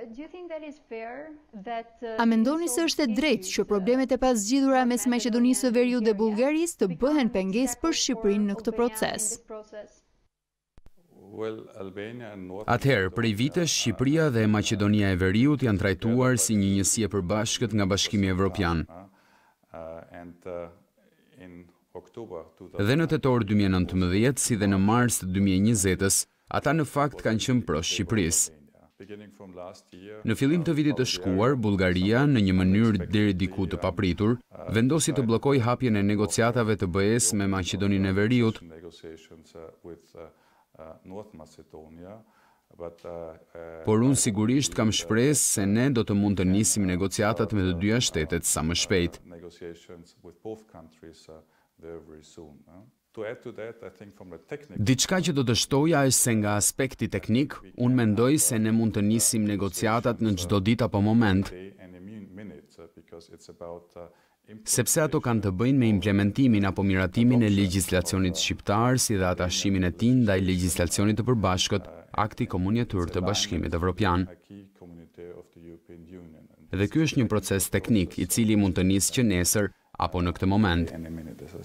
Uh, A mendoni se është e drejtë që uh, problemet e pas gjithura mes Macedonisë Veriu dhe Bulgaris të bëhen penges për Shqiprin në këtë proces? Atëherë, prej vite, Shqipria dhe Macedonia e Veriut janë trajtuar si një njësie për bashkët nga bashkimi Evropian. Uh, dhe në të torë 2019, si dhe në mars 2020, ata në fakt kanë qëmë pro Shqipërisë. Në fillim të vitit të shkuar, Bulgaria, në një mënyrë deri diku të uh, papritur, vendosi të blokoj hapjen e negociatave të bëjes me Macedonin e Veriut. Uh, uh, Por unë sigurisht kam shpresë se ne do të mund të nisim negociatat me të dyja shtetet sa më shpejt. Diçka që do të shtoja është se nga aspekti teknik, unë mendoj se ne mund të nisim negociatat në gjdo ditë apo moment, uh, uh, sepse ato kanë të bëjnë me implementimin apo miratimin e legislacionit shqiptar si dhe atashimin e tin dhe i legislacionit të përbashkët, uh, akti komunjetur të bashkimit evropian. Dhe kjo është një proces teknik i cili mund të nisë që nesër apo në këtë moment.